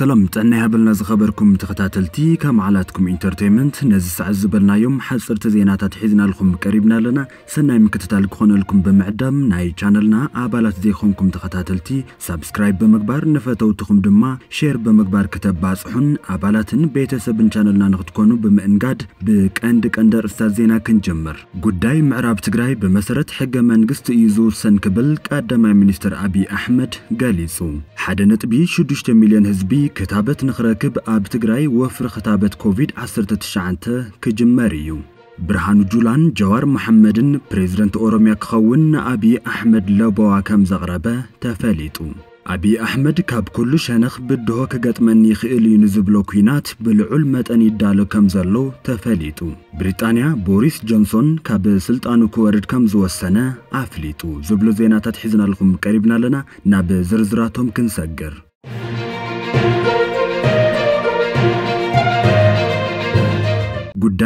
سلام تنها بلنا زخبركم تختاتلتي كم علاتكم انترتينمنت نزس عزبلنا يوم حصر تزينات تحيزنا لكم قريبنا لنا سنعم كتتالكون لكم بمعدم ناي چانلنا عبالات دي خونكم تختاتلتي سابسكرايب بمكبار نفتو تخم دما شير بمكبار كتب باسحون عبالاتن بيت سبن چانلنا نغتكونو بمعنقاد بك اندك اندر استاذينا كنجمر قداي معراب تقراي بمسرت حقا منقست ايزو سنكبل قادما منستر ابي احمد قاليسو ሓደ ነጥቢ 6 ሚልዮን ህዝቢ ክታበት ንኽረክብ ኣብ ትግራይ ወፍሪ ክታበት ኮቪድ-19 ክጅመር እዩ ብርሃኑ ጁላን ጀዋር መሐመድን ፕሬዝደንት ኦሮምያ ክኸውን ኣብዪ ኣሕመድ ለቦዋ ከም ዘቕረበ ተፈሊጡ አብዪ ኣሕመድ ካብ ኩሉ ሸነኽ ብድሆ ክገጥመኒ ይኽእል እዩ ንዝብሎ ኩናት ብልዑል መጠን ይዳሎ ከም ዘሎ ተፈሊጡ ብሪጣንያ ቦሪስ ጆንሶን ካብ ስልጣኑ ክወርድ ከም ዝወሰነ ኣፍሊጡ ዝብሎ ዜናታት ሒዝናልኩም ቀሪብና ኣለና ናብ ዝርዝራቶም ክንሰግር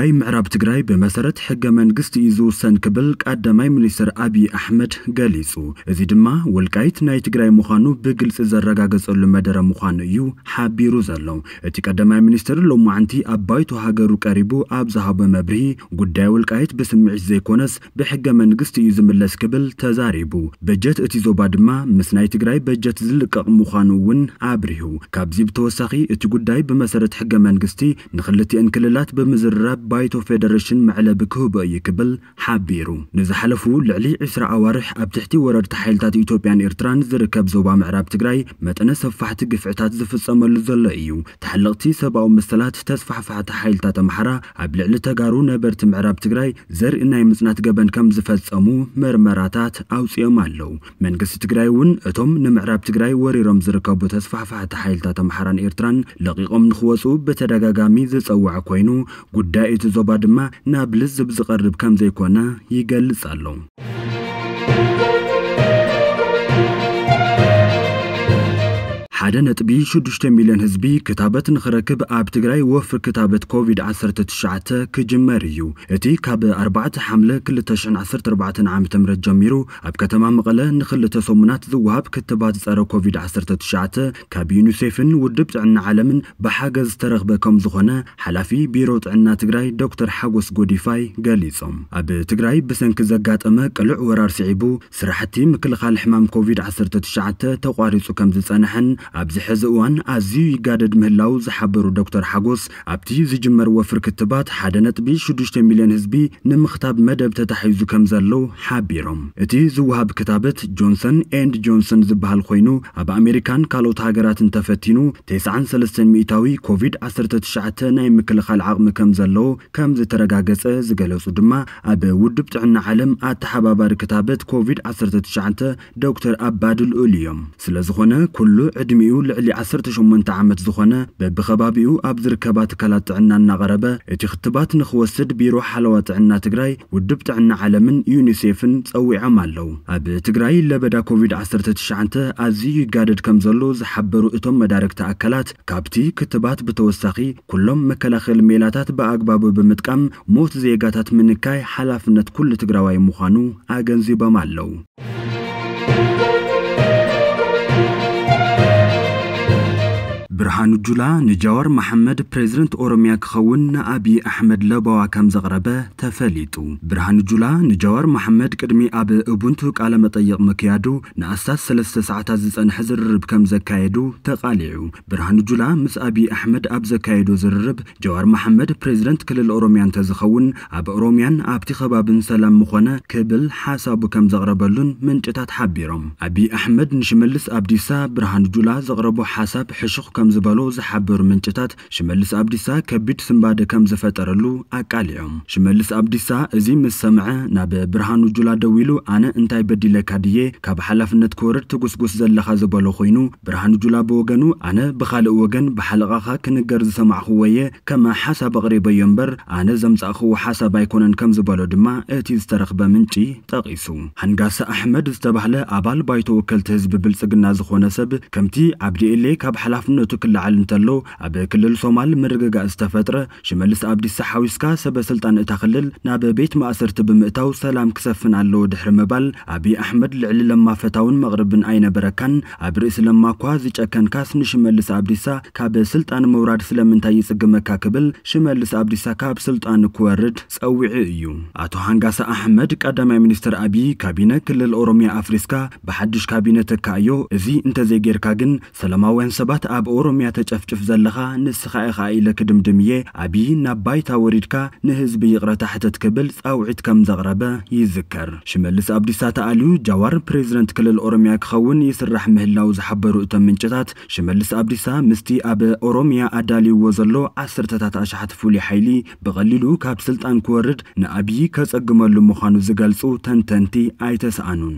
ጉዳይ ምዕራብ ትግራይ ብመሰረት ሕገ መንግስቲ እዩ ዝውሰን ክብል ቀዳማይ ሚኒስትር ኣብዪ ኣሕመድ ገሊጹ እዚ ድማ ወልቃይት ናይ ትግራይ ምዃኑ ብግልፂ ዘረጋገጸሉ መደረ ምዃኑ እዩ ሓቢሩ ዘሎ እቲ ቀዳማይ ሚኒስትር ሎማዓንቲ ኣብ ባይቶ ሃገሩ ቀሪቡ ኣብ ዝሃቦ መብርሂ ጉዳይ ወልቃይት ብስምዒት ዘይኮነስ ብሕገ መንግስቲ እዩ ዝምለስ ክብል ተዛሪቡ በጀት እቲ ዞባ ድማ ምስ ናይ ትግራይ በጀት ዝልቀቕ ምዃኑ እውን ኣብሪሁ ካብዚ ብተወሳኺ እቲ ጉዳይ ብመሰረት ሕገ መንግስቲ ንክልቲአን ክልላት ብምዝርራብ ጉባኤቶ ፌደሬሽን መዕለ ብክህቦ እዩ ክብል ሓቢሩ ንዝሓለፉ ልዕሊ 20 ኣዋርሕ ኣብ ትሕቲ ወረድቲ ሓይልታት ኢትዮጵያን ኤርትራን ዝርከብ ዞባ ምዕራብ ትግራይ መጠነ ሰፋሕቲ ግፍዕታት ዝፍጸመሉ ዘሎ እዩ ተሓለቕቲ ሰብኣዊ መሰላት ተስፋሕፋሕቲ ሓይልታት ኣምሓራ ኣብ ልዕሊ ተጋሩ ነበርቲ ምዕራብ ትግራይ ዘርኢ ናይ ምጽናት ገበን ከም ዝፈጸሙ መርመራታት ኣውፂኦም ኣለዉ መንግስቲ ትግራይ እውን እቶም ንምዕራብ ትግራይ ወሪሮም ዝርከቡ ተስፋሕፋሕቲ ሓይልታት ኣምሓራን ኤርትራን ለቂቖም ንኽወፁ ብተደጋጋሚ ዝጸውዕ ኮይኑ ጉዳይ ራኢቲ ዞባ ድማ ናብ ልዝብ ዝቐርብ ከም ዘይኮነ ይገልጽ ኣሎ። حدن تبي شدشت ميلن هزبي كتابت نخركب عب تجري وفر كتابة كوفيد عشرة الشعة كجماريو اتي كاب أربعة حملة كل تشن عشرة أربعة عام تمرت جميرو عب كتمام مقالة نخل تصمنات ذوهاب كتبات زارا كوفيد عشرة الشعة كاب يونسيفن ودبت عن عالم بحاجز ترغب كم زخنة حلافي بيروت عن تجري دكتور حوس جوديفاي قاليصم عب تجري بسنك زقات أما قلع ورار سعيبو سرحتي مكل خال حمام كوفيد عشرة الشعة تقاريصو كم زنحن ኣብዚ ሕዚ እዋን ኣዝዩ ይጋደድ ምህላው ዝሓበሩ ዶክተር ሓጎስ ኣብቲ ዝጅመርዎ ፍርክትባት ሓደ ነጥቢ 6 ሚልዮን ህዝቢ ንምኽታብ መደብ ተታሒዙ ከም ዘለው ሓቢሮም እቲ ዝውሃብ ክታበት ጆንሰን ኤንድ ጆንሰን ዝበሃል ኮይኑ ኣብ ኣሜሪካን ካልኦት ሃገራትን ተፈቲኑ 93 ሚእታዊ ኮቪድ-19 ናይ ምክልኻል ዓቕሚ ከም ዘለዎ ከም ዝተረጋገፀ ዝገለጹ ድማ ኣብ ውድብ ጥዕና ዓለም ኣተሓባባሪ ክታበት ኮቪድ-19 ዶክተር ኣባድል ኡል እዮም ስለ ዝኾነ ኩሉ ዕድሚኡ ብኸባቢኡ ልዕሊ 18 ዓመት ዝኾነ በብኸባቢኡ ኣብ ዝርከባ ትካላት ጥዕና እናቐረበ እቲ ክትባት ንኽወስድ ቢሮ ሓለዋ ጥዕና ትግራይ ውድብ ጥዕና ዓለምን ዩኒሴፍን ፀዊዖም ኣለው ኣብ ትግራይ ለበዳ ኮቪድ-19 ኣዝዩ ይጋደድ ከም ዘሎ ዝሓበሩ እቶም መዳርግቲ ኣካላት ካብቲ ክትባት ብተወሳኺ ኩሎም መከላኸሊ ሜላታት ብኣግባቡ ብምጥቃም ሞት ዜጋታት ምንካይ ሓላፍነት ኩሉ ትግራዋይ ምዃኑ ኣገንዚቦም ኣለው برهان جولا نجاور محمد بريزيدنت أوروميا كخون أبي أحمد لبوا كم زغربة تفليتو برهان جولا نجاور محمد كرمي آب أبنتو على مطيق مكيادو نأساس سلسة ساعات زن حزر بكم زكايدو تقاليعو برهان جولا مس أبي أحمد أب زكايدو زرب جوار محمد بريزيدنت كل الأوروميان تزخون أب أوروميان أبتي خباب سلام مخونة كبل حساب كم زغربلون من جتات حبيرم أبي أحمد نشملس آب أبديسا برهان جولا زغربو حساب حشق ከም ዝበሎ ዝሓብር ምንጭታት ሽመልስ ኣብዲሳ ከቢድ ስምባደ ከም ዝፈጠረሉ ኣቃሊዖም ሽመልስ ኣብዲሳ እዚ ምስ ሰምዐ ናብ ብርሃኑ ጁላ ደው ኢሉ ኣነ እንታይ በዲለካ ድየ ካብ ሓላፍነት ክወርድ ትጉስጉስ ዘለካ ዝበሎ ኮይኑ ብርሃኑ ጁላ ብወገኑ ኣነ ብካልእ ወገን ብሓለቓኻ ክንገር ዝሰማዕኽዎ የ ከማ ሓሳብ ኣቕሪበዮ እምበር ኣነ ዘምፃእኽዎ ሓሳብ ኣይኮነን ከም ዝበሎ ድማ እቲ ዝተረኽበ ምንጪ ጠቒሱ ሃንጋሳ ኣሕመድ ዝተባህለ ኣባል ባይተ ወከልቲ ህዝቢ ብልፅግና ዝኾነ ሰብ ከምቲ ዓብዲኤሌ ካብ ሓላፍነቱ ክልዓል እንተሎ ኣብ ክልል ሶማል ምርግጋእ ዝተፈጥረ ሽመልስ ኣብዲሳ ሓዊስካ ስልጣን እታ ክልል ናብ ቤት ማእሰርቲ ብምእታው ሰላም ክሰፍን ኣለዎ ድሕሪ ምባል ኣብዪ ኣሕመድ ልዕሊ ለማ ፈታውን መቕርብን ኣይነበረካን ኣብ ርእሲ ለማ እኳ ዝጨከንካስ ንሽመልስ ኣብዲሳ ካብ ስልጣን ምውራድ ስለምንታይ ይፅግመካ ክብል ሽመልስ ኣብዲሳ ካብ ስልጣን ክወርድ ጸዊዕ እዩ ኣቶ ሃንጋሳ ኣሕመድ ቀዳማይ ሚኒስትር ኣብዪ ካቢነ ክልል ኦሮምያ ኣፍሪስካ ብሓድሽ ካቢነ ተካእዮ እዚ እንተዘይጌርካ ግን ሰላማውያን ሰባት ኣብ ኦሮሚያ ተጨፍጭፍ ዘለኻ ንስኻ ኢኻ ኢለክድምድምዬ ዓብዪ ናብ ባይታ ወሪድካ ንህዝቢ ይቕረታ ሕተት ክብል ፃውዒት ከም ዘቕረበ ይዝከር ሽመልስ ኣብዲሳ ተኣልዩ ጃዋር ፕሬዚደንት ክልል ኦሮምያ ክኸውን ይስራሕ ምህላው ዝሓበሩ እቶም ምንጭታት ሽመልስ ኣብዲሳ ምስቲ ኣብ ኦሮምያ ኣዳልይዎ ዘሎ ዓስርተታት ኣሸሓት ፍሉይ ሓይሊ ብቐሊሉ ካብ ስልጣን ክወርድ ንኣብዪ ከፀግመሉ ምዃኑ ዝገልጹ ተንተንቲ ኣይተሰኣኑን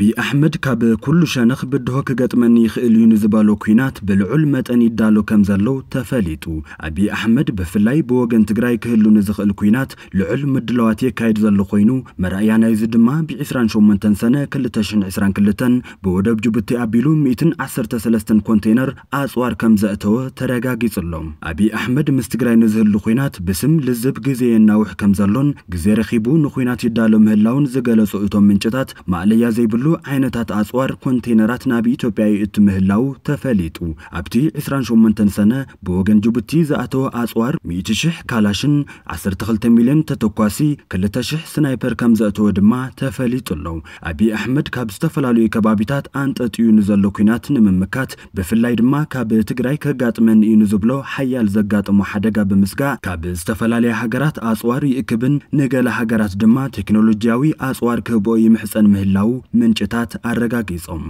ዓብዪ ኣሕመድ ካብ ኩሉ ሸነኽ ብድሆ ክገጥመኒ ይኽእል እዩ ንዝበሎ ኩናት ብልዑል መጠን ይዳሎ ከም ዘለው ተፈሊጡ ዓብዪ ኣሕመድ ብፍላይ ብወገን ትግራይ ክህሉ ንዝኽእል ኩናት ልዑል ምድለዋት የካየድ ዘሎ ኮይኑ መርኣያ ናይዚ ድማ ብ28 ሰነ 2022 ብወደብ ጅቡቲ ኣቢሉ 113 ኮንቴነር ኣፅዋር ከም ዘእተወ ተረጋጊጹሎም ዓብዪ ኣሕመድ ምስ ትግራይ ንዝህሉ ኩናት ብስም ልዝብ ግዜ የናውሕ ከም ዘሎን ግዜ ረኺቡ ንኩናት ይዳሎ ምህላውን ዝገለጹ እቶም ምንጭታት ማእለያ ዘይብሉ ዓይነታት ኣፅዋር ኮንቴነራት ናብ ኢትዮጵያ እዩ ምህላው ተፈሊጡ ኣብቲ 28 ሰነ ብወገን ጅቡቲ ዝኣተወ ኣፅዋር 100,000 ካላሽን 12 ሚልዮን ተተኳሲ 2,000 ስናይፐር ከም ዘእተወ ድማ ተፈሊጡ ኣሎ ኣብዪ ኣሕመድ ካብ ዝተፈላለዩ ከባቢታት ኣንጠጥዩ ንዘሎ ኩናት ንምምካት ብፍላይ ድማ ካብ ትግራይ ከጋጥመን እዩ ንዝብሎ ሓያል ዘጋጥሞ ሓደጋ ብምስጋእ ካብ ዝተፈላለየ ሃገራት ኣፅዋር ይእክብን ንገለ ሃገራት ድማ ቴክኖሎጂያዊ ኣፅዋር ክህብኦ ይምሕፀን ምህላው ምንጭ ማመንጨታት አረጋግጾም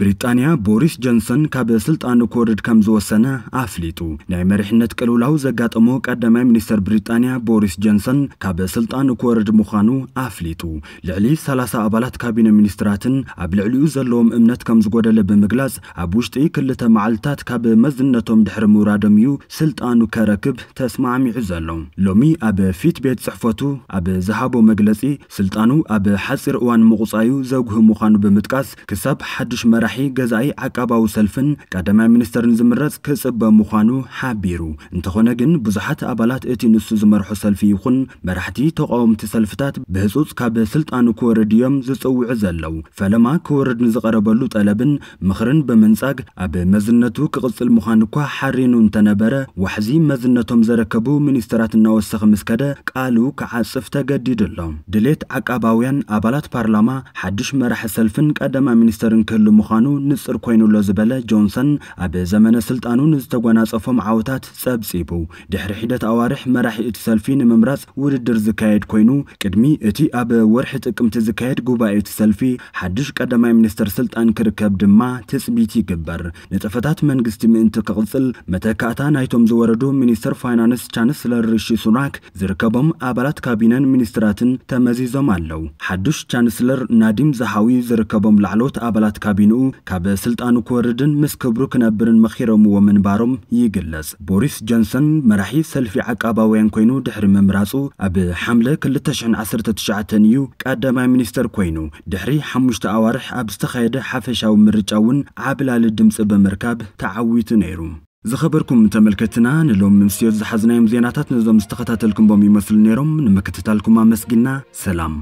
ብሪጣንያ ቦሪስ ጆንሰን ካብ ስልጣን ክወርድ ከም ዝወሰነ ኣፍሊጡ ናይ መሪሕነት ቅልውላው ዘጋጠሞ ቀዳማይ ሚኒስተር ብሪጣንያ ቦሪስ ጆንሰን ካብ ስልጣን ክወርድ ምዃኑ ኣፍሊጡ ልዕሊ 30 ኣባላት ካቢነ ሚኒስትራትን ኣብ ልዕሊኡ ዘለዎም እምነት ከም ዝጎደለ ብምግላጽ ኣብ ውሽጢ ክልተ መዓልትታት ካብ መዝነቶም ድሕሪ ምውራዶም እዩ ስልጣኑ ከረክብ ተስማዕሚዑ ዘሎ ሎሚ ኣብ ፊት ቤት ጽሕፈቱ ኣብ ዝሃቦ መግለጺ ስልጣኑ ኣብ ሓፂር እዋን ምቑጻዩ ዘጉህ ምዃኑ ብምጥቃስ ክሳብ ሓድሽ መራ ጥራሒ ገዛኢ ዓቀባዊ ሰልፍን ቀዳማይ ሚኒስተርን ዝምረፅ ክፅበ ምዃኑ ሓቢሩ እንተኾነ ግን ብዙሓት ኣባላት እቲ ንሱ ዝመርሖ ሰልፊ ይኹን መራሕቲ ተቃወምቲ ሰልፍታት ብህፁፅ ካብ ስልጣኑ ክወርድ እዮም ዝፅውዑ ዘለው ፈለማ ክወርድ ንዝቐረበሉ ጠለብን ምኽርን ብምንጻግ ኣብ መዝነቱ ክቕፅል ምዃኑ እኳ ሓሪኑ እንተነበረ ዋሕዚ መዝነቶም ዘረከቡ ሚኒስትራት እናወሰኺ ምስከደ ቃሉ ክዓፅፍ ተገዲዱ ኣሎ ድሌት ዓቃባውያን ኣባላት ፓርላማ ሓድሽ መራሒ ሰልፍን ቀዳማይ ሚኒስተርን ክህሉ ምዃኑ ስልጣኑ ንፅር ኮይኑሎ ዝበለ ጆንሰን ኣብ ዘመነ ስልጣኑ ዝተጓናፀፎም ዓወታት ፀብፂቡ ድሕሪ ሒደት ኣዋርሕ መራሒ እቲ ሰልፊ ንምምራፅ ውድድር ዝካየድ ኮይኑ ቅድሚ እቲ ኣብ ወርሒ ጥቅምቲ ዝካየድ ጉባኤ እቲ ሰልፊ ሓድሽ ቀዳማይ ሚኒስትር ስልጣን ክርከብ ድማ ትፅቢት ይግበር ንጥፈታት መንግስቲ ምእንቲ ክቕፅል መተካእታ ናይቶም ዝወረዱ ሚኒስትር ፋይናንስ ቻንስለር ርሺ ሱናክ ዝርከቦም ኣባላት ካቢነን ሚኒስትራትን ተመዚዞም ኣለው ሓዱሽ ቻንስለር ናዲም ዝሃዊ ዝርከቦም ላዕሎት ኣባላት ካቢንኡ ካብ ስልጣኑ ክወርድን ምስ ክብሩ ክነብርን መኺሮምዎ ምንባሮም ይግለጽ ቦሪስ ጆንሰን መራሒ ሰልፊ ዓቃባውያን ኮይኑ ድሕሪ ምምራፁ ኣብ ሓምለ 219 እዩ ቀዳማይ ሚኒስተር ኮይኑ ድሕሪ ሓሙሽተ ኣዋርሕ ኣብ ዝተኻየደ ሓፈሻዊ ምርጫ እውን ዓብላሊ ድምፂ ብምርካብ ተዓዊቱ ነይሩ ዝኸበርኩም ተመልከትና ንሎም ምስዮ ዝሓዝናዮም ዜናታት ነዞም ዝተኸታተልኩምቦም ይመስሉ ነይሮም ንምክትታልኩም ኣመስጊና ሰላም